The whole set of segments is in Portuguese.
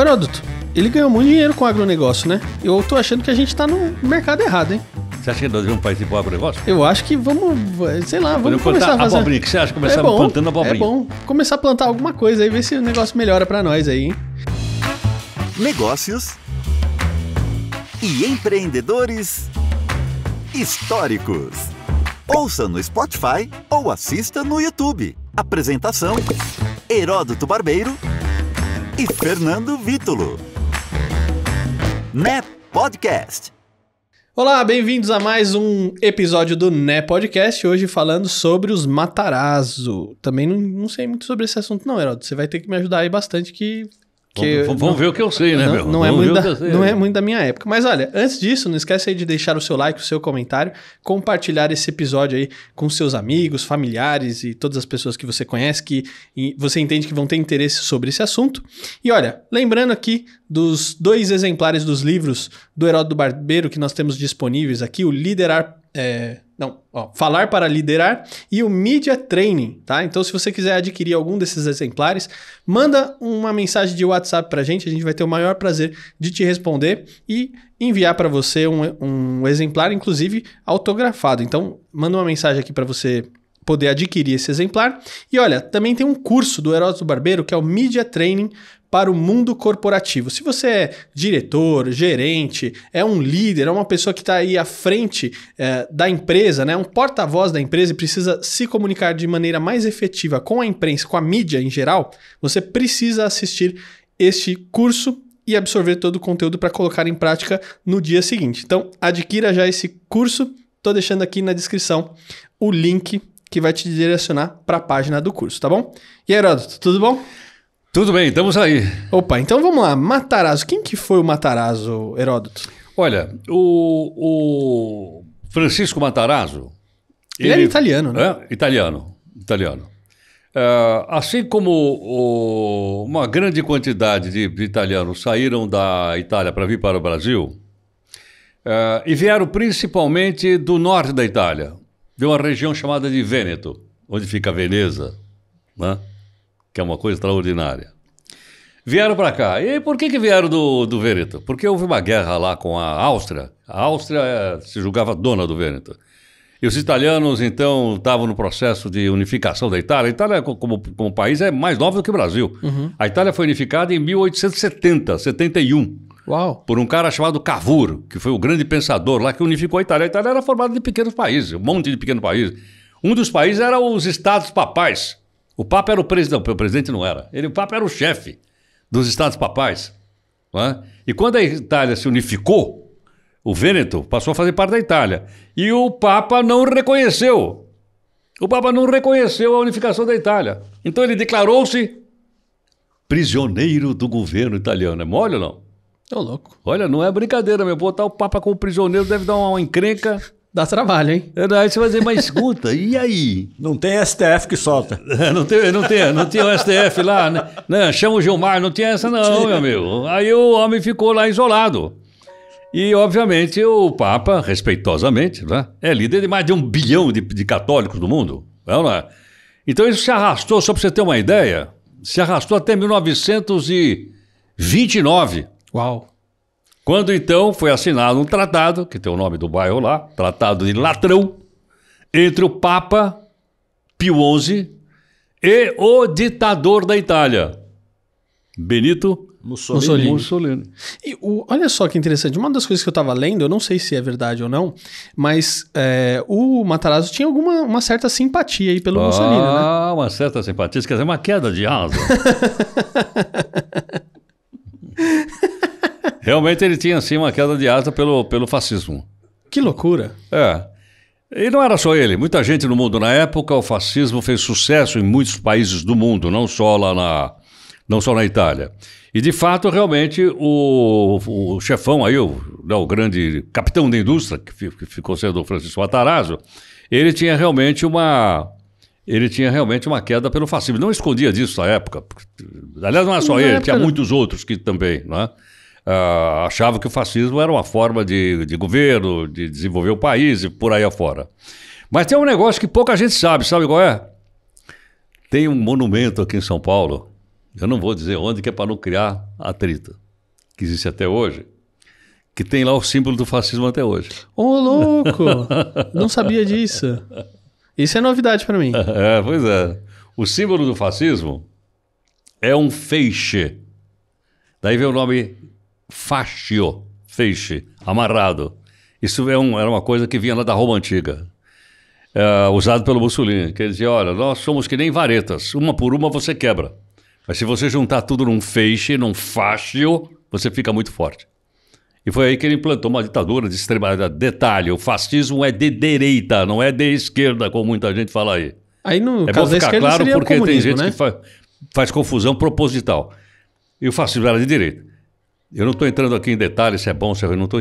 Heródoto, ele ganhou muito dinheiro com o agronegócio, né? Eu tô achando que a gente tá no mercado errado, hein? Você acha que nós vamos participar do agronegócio? Eu acho que vamos, sei lá, vamos começar a fazer... abobrinha. O que você acha? Começar é bom, plantando é abobrinha. É bom. Começar a plantar alguma coisa aí, ver se o negócio melhora para nós aí, hein? Negócios e empreendedores históricos. Ouça no Spotify ou assista no YouTube. Apresentação Heródoto Barbeiro e Fernando Vítolo. Né Podcast. Olá, bem-vindos a mais um episódio do Né Podcast, hoje falando sobre os Matarazzo. Também não, não sei muito sobre esse assunto não, Heraldo, você vai ter que me ajudar aí bastante que que vamos, vamos não, ver o que eu sei, né, não, meu? Não, é muito, da, sei, não né? é muito da minha época. Mas olha, antes disso, não esquece aí de deixar o seu like, o seu comentário, compartilhar esse episódio aí com seus amigos, familiares e todas as pessoas que você conhece, que você entende que vão ter interesse sobre esse assunto. E olha, lembrando aqui dos dois exemplares dos livros do Herói do Barbeiro que nós temos disponíveis aqui, o Liderar... É, não, ó, falar para liderar e o Media Training, tá? Então, se você quiser adquirir algum desses exemplares, manda uma mensagem de WhatsApp para a gente, a gente vai ter o maior prazer de te responder e enviar para você um, um exemplar, inclusive autografado. Então, manda uma mensagem aqui para você poder adquirir esse exemplar. E olha, também tem um curso do Heródoto Barbeiro, que é o Media Training para o mundo corporativo. Se você é diretor, gerente, é um líder, é uma pessoa que está aí à frente é, da empresa, né? um porta-voz da empresa e precisa se comunicar de maneira mais efetiva com a imprensa, com a mídia em geral, você precisa assistir este curso e absorver todo o conteúdo para colocar em prática no dia seguinte. Então, adquira já esse curso. Estou deixando aqui na descrição o link que vai te direcionar para a página do curso, tá bom? E aí, Heródoto, tudo bom? Tudo bem, estamos aí. Opa, então vamos lá. Matarazzo. Quem que foi o Matarazzo, Heródoto? Olha, o, o Francisco Matarazzo... Ele, ele era italiano, né? É, italiano, italiano. Uh, assim como o, uma grande quantidade de, italianos saíram da Itália para vir para o Brasil, uh, e vieram principalmente do norte da Itália, de uma região chamada de Vêneto, onde fica Veneza, né? que é uma coisa extraordinária. Vieram para cá. E por que, que vieram do, do Porque houve uma guerra lá com a Áustria. A Áustria eh, se julgava dona do Vêneto. E os italianos, então, estavam no processo de unificação da Itália. A Itália, como, como país, é mais nova do que o Brasil. Uhum. A Itália foi unificada em 1870, 71. Uau. Por um cara chamado Cavour, que foi o grande pensador lá que unificou a Itália. A Itália era formada de pequenos países, um monte de pequenos países. Um dos países era os Estados Papais, o Papa era o presidente. Não, o presidente não era. Ele, o Papa era o chefe dos Estados Papais. né? E quando a Itália se unificou, o Vêneto passou a fazer parte da Itália. E o Papa não reconheceu. O Papa não reconheceu a unificação da Itália. Então ele declarou-se prisioneiro do governo italiano. É mole ou não? É louco. Olha, não é brincadeira, meu. Botar o Papa como prisioneiro deve dar uma encrenca. Dá trabalho, hein? É, aí você vai dizer, mas escuta, e aí? Não tem STF que solta. É, não tem, não tem, não tinha o STF lá, né? Não, chama o Gilmar, não tinha essa não, meu amigo. Aí o homem ficou lá isolado. E, obviamente, o Papa, respeitosamente, né, é líder de mais de um bilhão de, de católicos do mundo. Vamos é lá. Então isso se arrastou, só para você ter uma ideia, se arrastou até 1929. Uau! Quando então foi assinado um tratado, que tem o nome do bairro lá, Tratado de Latrão, entre o Papa Pio XI e o ditador da Itália, Benito Mussolini. Mussolini. Mussolini. E o, olha só que interessante. Uma das coisas que eu estava lendo, eu não sei se é verdade ou não, mas é, o Matarazzo tinha alguma uma certa simpatia aí pelo ah, Mussolini, né? Ah, uma certa simpatia. Quer dizer, uma queda de asa. Realmente ele tinha, assim, uma queda de asa pelo, pelo fascismo. Que loucura. É. E não era só ele, muita gente no mundo. Na época, o fascismo fez sucesso em muitos países do mundo, não só lá na, não só na Itália. E, de fato, realmente, o, o chefão aí, o, né, o grande capitão da indústria, que, que ficou sendo o Francisco Atarazzo, ele tinha realmente uma... Ele tinha realmente uma queda pelo fascismo. Não escondia disso na época. Aliás, não era só na ele, época... tinha muitos outros que também, não é? ah, achava que o fascismo era uma forma de, de governo, de desenvolver o país e por aí afora. Mas tem um negócio que pouca gente sabe, sabe qual é? Tem um monumento aqui em São Paulo, eu não vou dizer onde, que é para não criar atrito, que existe até hoje, que tem lá o símbolo do fascismo até hoje. Ô, oh, louco! não sabia disso. Isso é novidade para mim. É, pois é. O símbolo do fascismo é um feixe. Daí vem o nome fascio, feixe, amarrado. Isso é um, era uma coisa que vinha lá da Roma Antiga. É, usado pelo Mussolini, que ele dizia, olha, nós somos que nem varetas, uma por uma você quebra. Mas se você juntar tudo num feixe, num fascio, você fica muito forte. E foi aí que ele implantou uma ditadura de extrema detalhe. O fascismo é de direita, não é de esquerda, como muita gente fala aí. Aí no é bom ficar claro porque tem gente né? que fa faz confusão proposital. E o fascismo era de direita. Eu não estou entrando aqui em detalhes se é bom, se é ruim. Não estou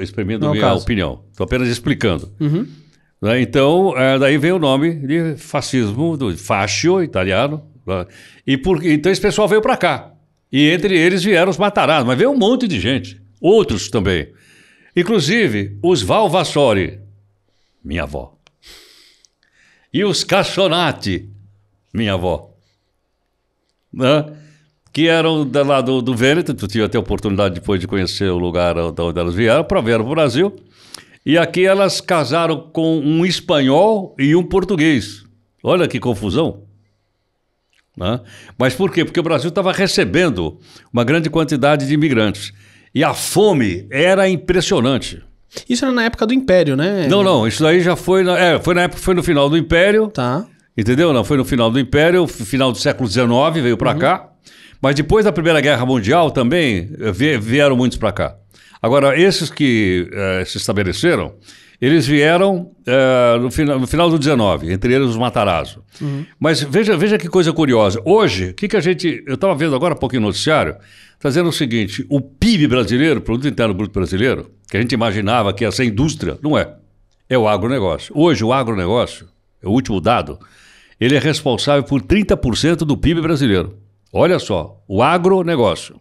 exprimindo não é minha caso. opinião. Estou apenas explicando. Uhum. Né, então, é, daí vem o nome de fascismo, do fascio italiano. Né, e por, então esse pessoal veio para cá. E entre eles vieram os matarados. mas veio um monte de gente. Outros também. Inclusive, os Valvassori, minha avó. E os Cassonati, minha avó. Né? que eram da, lá do, do Vêneto, tu tinha até a oportunidade depois de conhecer o lugar de onde elas vieram, para ver o Brasil. E aqui elas casaram com um espanhol e um português. Olha que confusão. Né? Mas por quê? Porque o Brasil estava recebendo uma grande quantidade de imigrantes. E a fome era impressionante. Isso era na época do Império, né? Não, não. Isso daí já foi na, é, foi na época, foi no final do Império. Tá. Entendeu? Não, foi no final do Império, final do século XIX, veio para uhum. cá. Mas depois da Primeira Guerra Mundial também eh, vieram muitos para cá. Agora, esses que eh, se estabeleceram, eles vieram eh, no, final, no, final do 19, entre eles os Matarazzo. Uhum. Mas veja, veja que coisa curiosa. Hoje, o que, que a gente. Eu estava vendo agora há um pouquinho no noticiário, trazendo o seguinte: o PIB brasileiro, Produto Interno Bruto Brasileiro, que a gente imaginava que ia ser indústria, não é. É o agronegócio. Hoje, o agronegócio, é o último dado, ele é responsável por 30% do PIB brasileiro. Olha só, o agronegócio.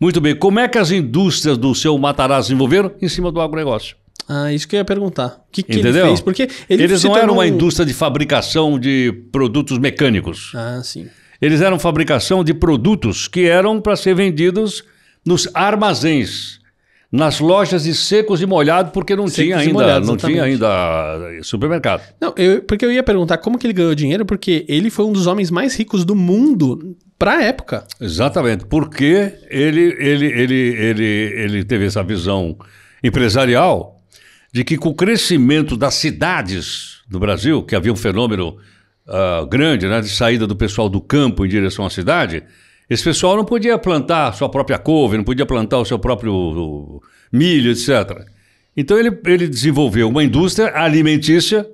Muito bem, como é que as indústrias do seu Matarazzo se envolveram? Em cima do agronegócio. Ah, isso que eu ia perguntar. O que, que ele fez? Porque ele eles não eram um... uma indústria de fabricação de produtos mecânicos. Ah, sim. Eles eram fabricação de produtos que eram para ser vendidos nos armazéns, nas lojas de secos e molhados, porque não tinha ainda, molhados, não tinha ainda ah, supermercado. Não, eu, porque eu ia perguntar como que ele ganhou dinheiro, porque ele foi um dos homens mais ricos do mundo para a época. Exatamente, porque ele, ele, ele, ele, ele teve essa visão empresarial de que com o crescimento das cidades do Brasil, que havia um fenômeno uh, grande né, de saída do pessoal do campo em direção à cidade, esse pessoal não podia plantar sua própria couve, não podia plantar o seu próprio milho, etc. Então ele, ele desenvolveu uma indústria alimentícia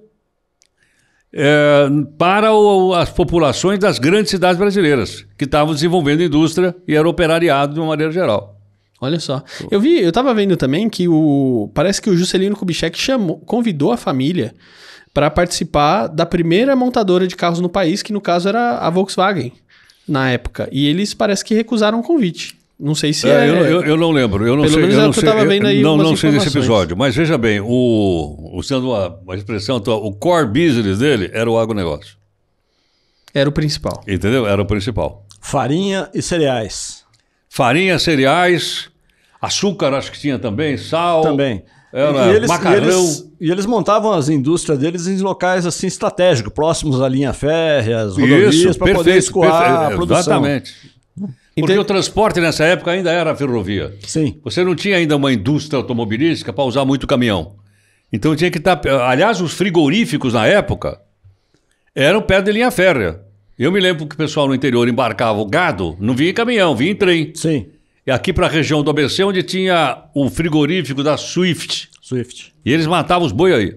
é, para o, as populações das grandes cidades brasileiras, que estavam desenvolvendo indústria e era operariado de uma maneira geral. Olha só. Eu vi, eu tava vendo também que o. Parece que o Juscelino Kubitschek chamou, convidou a família para participar da primeira montadora de carros no país, que no caso era a Volkswagen na época. E eles parece que recusaram o convite. Não sei se é. é eu, eu, eu, não lembro. Eu não pelo sei, menos eu não sei, eu vendo aí. Não, não sei desse episódio. Mas veja bem, o, usando a, expressão atual, então, o core business dele era o agronegócio. Era o principal. Entendeu? Era o principal. Farinha e cereais. Farinha, cereais, açúcar, acho que tinha também, sal. Também. Era e eles, macarrão. E eles, e eles, montavam as indústrias deles em locais assim estratégicos, próximos à linha férrea, as rodovias, para poder escoar perfeito, a produção. Exatamente. Porque Entendi. o transporte nessa época ainda era ferrovia. Sim. Você não tinha ainda uma indústria automobilística para usar muito caminhão. Então tinha que estar. Tá, aliás, os frigoríficos na época eram perto de linha férrea. Eu me lembro que o pessoal no interior embarcava o gado, não vinha em caminhão, vinha em trem. Sim. E aqui para a região do ABC, onde tinha o frigorífico da Swift. Swift. E eles matavam os boi aí.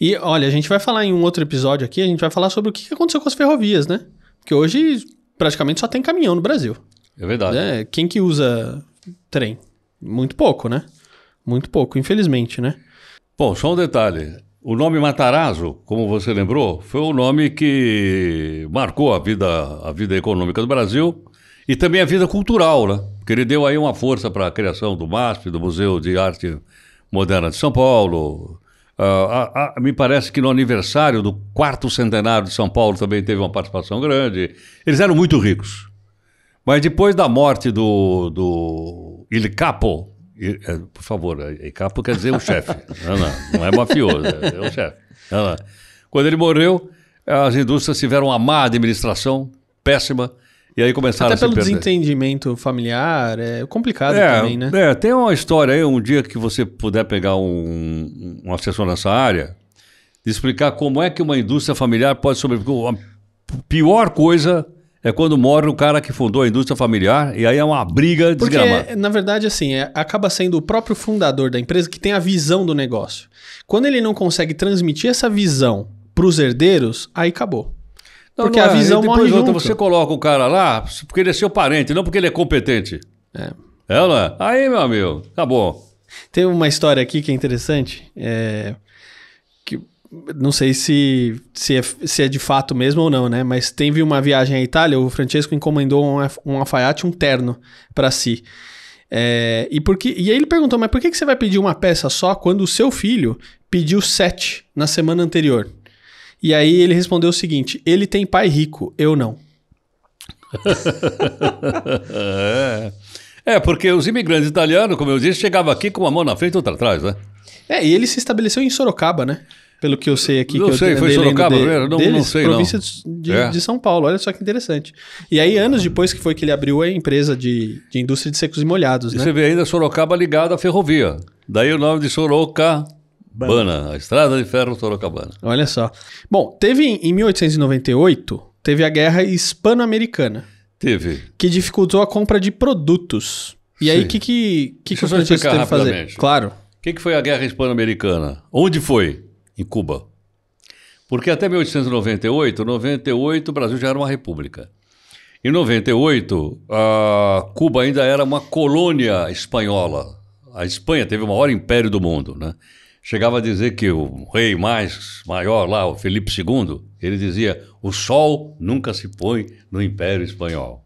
E olha, a gente vai falar em um outro episódio aqui, a gente vai falar sobre o que aconteceu com as ferrovias, né? Porque hoje praticamente só tem caminhão no Brasil. É verdade. É, quem que usa trem? Muito pouco, né? Muito pouco, infelizmente, né? Bom, só um detalhe. O nome Matarazzo, como você lembrou, foi o nome que marcou a vida, a vida econômica do Brasil e também a vida cultural, né? Porque ele deu aí uma força para a criação do MASP, do Museu de Arte Moderna de São Paulo, Uh, me parece que no aniversário do quarto centenário de São Paulo também teve uma participação grande. Eles eram muito ricos. Mas depois da morte do, do Il Capo, é, por favor, é, Il Capo quer dizer o chefe. Não, não, não é mafioso, é, é o chefe. Quando ele morreu, as indústrias tiveram uma má administração, péssima, e aí começaram Até a se pelo desentendimento familiar, é complicado é, também, né? É, tem uma história aí, um dia que você puder pegar um, um assessor nessa área, de explicar como é que uma indústria familiar pode sobreviver. A pior coisa é quando morre o cara que fundou a indústria familiar e aí é uma briga Porque, desgramada. na verdade, assim, é, acaba sendo o próprio fundador da empresa que tem a visão do negócio. Quando ele não consegue transmitir essa visão para os herdeiros, aí acabou. Não, porque não a é. visão e depois morre junto. Você coloca o cara lá porque ele é seu parente, não porque ele é competente. É. Ela? É é? Aí, meu amigo, acabou. Tem uma história aqui que é interessante. É... Que não sei se, se é, se, é, de fato mesmo ou não, né? Mas teve uma viagem à Itália, o Francesco encomendou um, um alfaiate, um terno para si. É, e, porque, e aí ele perguntou, mas por que, que você vai pedir uma peça só quando o seu filho pediu sete na semana anterior? E aí ele respondeu o seguinte: ele tem pai rico, eu não. é. é, porque os imigrantes italianos, como eu disse, chegavam aqui com uma mão na frente e outra atrás, né? É, e ele se estabeleceu em Sorocaba, né? Pelo que eu sei aqui. Não sei, eu foi Sorocaba de, primeiro? Não, deles, não sei, província não. De, é. de, São Paulo, olha só que interessante. E aí, anos depois que foi que ele abriu a empresa de, de indústria de secos e molhados, e né? você vê ainda Sorocaba ligado à ferrovia. Daí o nome de Sorocaba. Bana, a Estrada de Ferro Sorocabana. Olha só. Bom, teve em 1898, teve a Guerra Hispano-Americana. Teve. Que dificultou a compra de produtos. E Sim. aí, o que, que, que, que os franceses teve fazer? Claro. O que, que foi a Guerra Hispano-Americana? Onde foi? Em Cuba. Porque até 1898, 98, o Brasil já era uma república. Em 98, Cuba ainda era uma colônia espanhola. A Espanha teve o maior império do mundo, né? chegava a dizer que o rei mais maior lá, o Felipe II, ele dizia: o sol nunca se põe no Império Espanhol.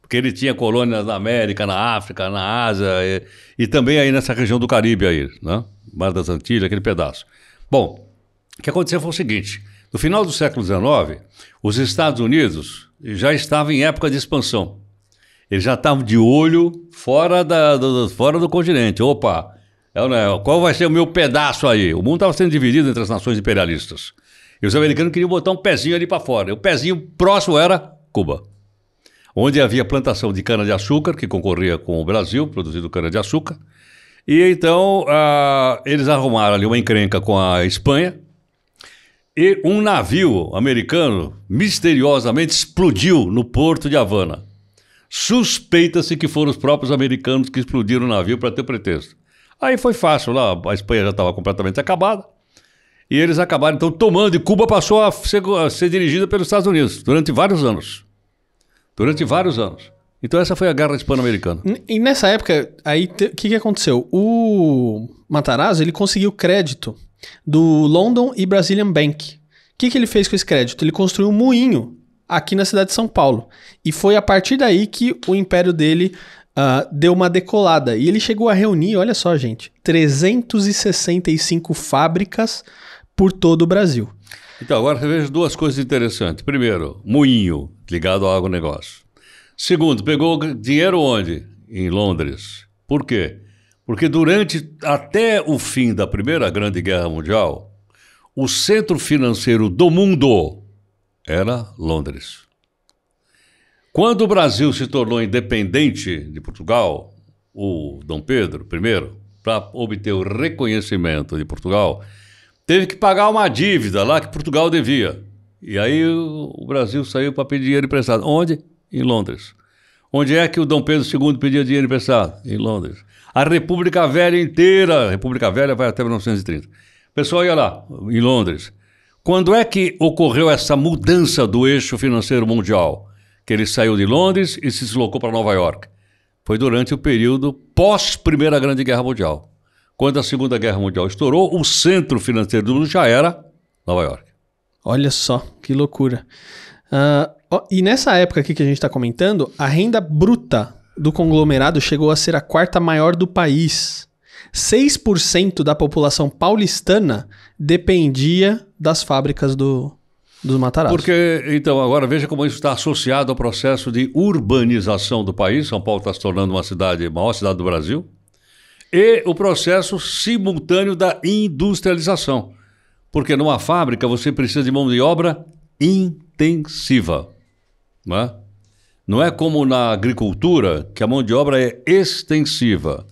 Porque ele tinha colônias na América, na África, na Ásia e, e também aí nessa região do Caribe aí, né? Mar das Antilhas, aquele pedaço. Bom, o que aconteceu foi o seguinte: no final do século XIX, os Estados Unidos já estavam em época de expansão. Eles já estavam de olho fora, da, do, fora do continente. Opa, é, é, qual vai ser o meu pedaço aí? O mundo estava sendo dividido entre as nações imperialistas. E os americanos queriam botar um pezinho ali para fora. E o pezinho próximo era Cuba, onde havia plantação de cana-de-açúcar, que concorria com o Brasil, produzindo cana-de-açúcar. E então uh, eles arrumaram ali uma encrenca com a Espanha. E um navio americano misteriosamente explodiu no porto de Havana. Suspeita-se que foram os próprios americanos que explodiram o navio para ter pretexto. Aí foi fácil lá, a Espanha já estava completamente acabada. E eles acabaram então tomando, e Cuba passou a ser, a ser dirigida pelos Estados Unidos durante vários anos. Durante vários anos. Então essa foi a guerra hispano-americana. E nessa época, aí o que, que aconteceu? O Matarazzo, ele conseguiu crédito do London e Brazilian Bank. O que, que ele fez com esse crédito? Ele construiu um moinho aqui na cidade de São Paulo. E foi a partir daí que o império dele uh, deu uma decolada. E ele chegou a reunir, olha só, gente, 365 fábricas por todo o Brasil. Então, agora veja duas coisas interessantes. Primeiro, moinho, ligado ao agronegócio. Segundo, pegou dinheiro onde? Em Londres. Por quê? Porque durante até o fim da Primeira Grande Guerra Mundial, o centro financeiro do mundo era Londres. Quando o Brasil se tornou independente de Portugal, o Dom Pedro I, para obter o reconhecimento de Portugal, teve que pagar uma dívida lá que Portugal devia. E aí o Brasil saiu para pedir dinheiro emprestado. Onde? Em Londres. Onde é que o Dom Pedro II pedia dinheiro emprestado? Em Londres. A República Velha inteira, a República Velha vai até 1930. Pessoal, olha lá, em Londres. Quando é que ocorreu essa mudança do eixo financeiro mundial? que ele saiu de Londres e se deslocou para Nova York. Foi durante o período pós Primeira Grande Guerra Mundial. Quando a Segunda Guerra Mundial estourou, o centro financeiro do mundo já era Nova York. Olha só, que loucura. Uh, e nessa época aqui que a gente está comentando, a renda bruta do conglomerado chegou a ser a quarta maior do país. 6% da população paulistana dependia das fábricas do, dos Matarazzo. Porque, então, agora veja como isso está associado ao processo de urbanização do país. São Paulo está se tornando uma cidade, a maior cidade do Brasil. E o processo simultâneo da industrialização. Porque numa fábrica você precisa de mão de obra intensiva. Não é? Não é como na agricultura, que a mão de obra é extensiva.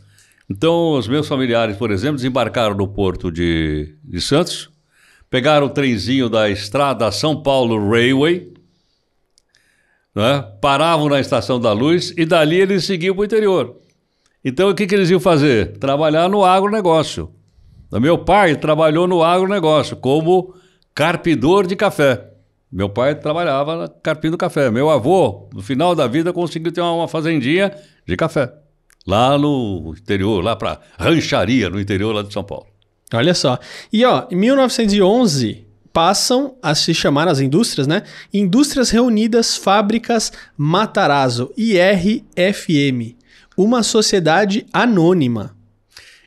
Então, os meus familiares, por exemplo, desembarcaram no porto de, de Santos pegaram o trenzinho da estrada São Paulo Railway, né? paravam na Estação da Luz e dali eles seguiam para o interior. Então o que, que eles iam fazer? Trabalhar no agronegócio. Né? Meu pai trabalhou no agronegócio como carpidor de café. Meu pai trabalhava carpindo café. Meu avô, no final da vida, conseguiu ter uma fazendinha de café. Lá no interior, lá para rancharia, no interior lá de São Paulo. Olha só. E ó, em 1911 passam a se chamar as indústrias, né? Indústrias Reunidas Fábricas Matarazzo, IRFM, uma sociedade anônima.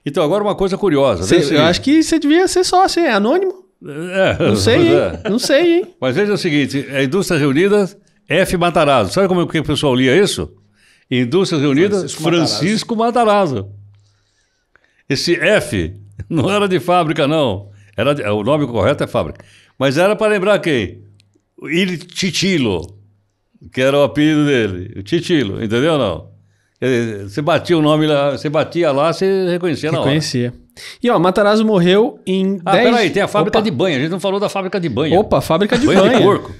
Então agora uma coisa curiosa. Cê, eu acho que você devia ser sócio, é anônimo. É, não sei, é. não sei, hein? Mas veja o seguinte, a é Indústrias Reunidas F Matarazzo. Sabe como é que o pessoal lia isso? Indústrias Reunidas Francisco Matarazzo. Francisco Matarazzo. Esse F Não era de fábrica, não. Era de, o nome correto é fábrica. Mas era para lembrar quem? Il Titilo, que era o apelido dele. Titilo, entendeu não? Você batia o nome lá, você batia lá, você reconhecia na reconhecia. hora. E ó, Matarazzo morreu em ah, 10... peraí, tem a fábrica Opa. de banho. A gente não falou da fábrica de banho. Opa, fábrica de banho. Banho de porco.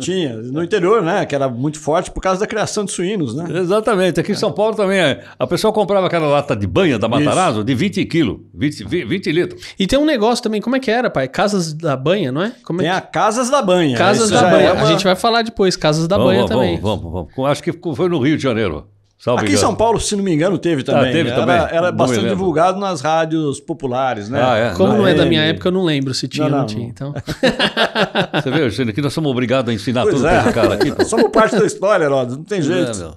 Tinha, no interior, né? Que era muito forte por causa da criação de suínos, né? Exatamente. Aqui em São Paulo também, é, a pessoa comprava aquela lata de banha da Matarazzo Isso. de 20 quilos, 20, 20 litros. E tem um negócio também, como é que era, pai? Casas da banha, não é? Como é tem que... a Casas da Banha. Casas Isso da Banha. É uma... A gente vai falar depois, Casas da vamos, Banha vamos, também. Vamos, vamos, vamos. Acho que foi no Rio de Janeiro. Salve, Aqui em São Paulo, se não me engano, teve ah, também. Ah, teve era, também? Era bastante divulgado nas rádios populares, né? Ah, é. Como não, não é da minha época, eu não lembro se tinha ou não, não, tinha. Então. Você vê, Eugênio, aqui nós somos obrigados a ensinar pois tudo é. pra cara aqui. Somos parte da história, Heródoto, não tem é, jeito. É,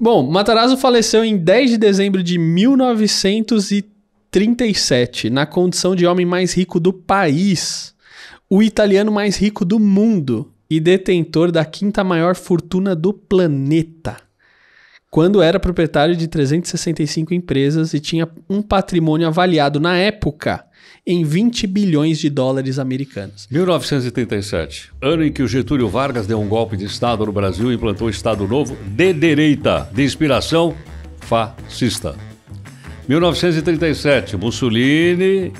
Bom, Matarazzo faleceu em 10 de dezembro de 1937, na condição de homem mais rico do país, o italiano mais rico do mundo e detentor da quinta maior fortuna do planeta quando era proprietário de 365 empresas e tinha um patrimônio avaliado na época em 20 bilhões de dólares americanos. 1937, ano em que o Getúlio Vargas deu um golpe de Estado no Brasil e implantou o Estado Novo de direita, de inspiração fascista. 1937, Mussolini,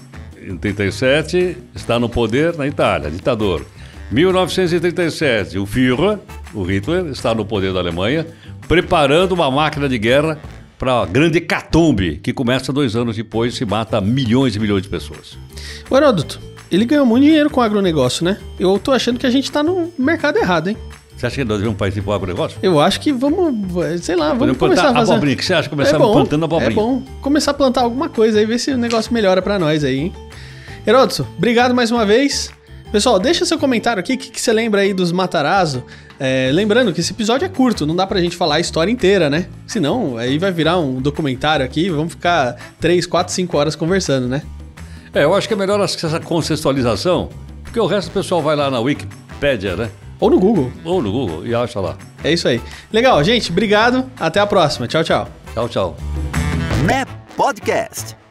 em 37, está no poder na Itália, ditador. 1937, o Führer, o Hitler, está no poder da Alemanha preparando uma máquina de guerra para a grande hecatombe, que começa dois anos depois e mata milhões e milhões de pessoas. O Heródoto, ele ganhou muito dinheiro com o agronegócio, né? Eu tô achando que a gente tá no mercado errado, hein? Você acha que nós devemos país para o agronegócio? Eu acho que vamos, sei lá, vamos Podemos começar a fazer... abobrinha. O que você acha? Começar é bom, plantando abobrinha. É bom. Começar a plantar alguma coisa aí, ver se o negócio melhora para nós aí, hein? Heródoto, obrigado mais uma vez. Pessoal, deixa seu comentário aqui, o que, que, você lembra aí dos Matarazzo? É, lembrando que esse episódio é curto, não dá pra gente falar a história inteira, né? Senão, aí vai virar um documentário aqui, vamos ficar 3, 4, 5 horas conversando, né? É, eu acho que é melhor essa contextualização, porque o resto do pessoal vai lá na Wikipedia, né? Ou no Google. Ou no Google, e acha lá. É isso aí. Legal, gente, obrigado, até a próxima. Tchau, tchau. Tchau, tchau. Map Podcast.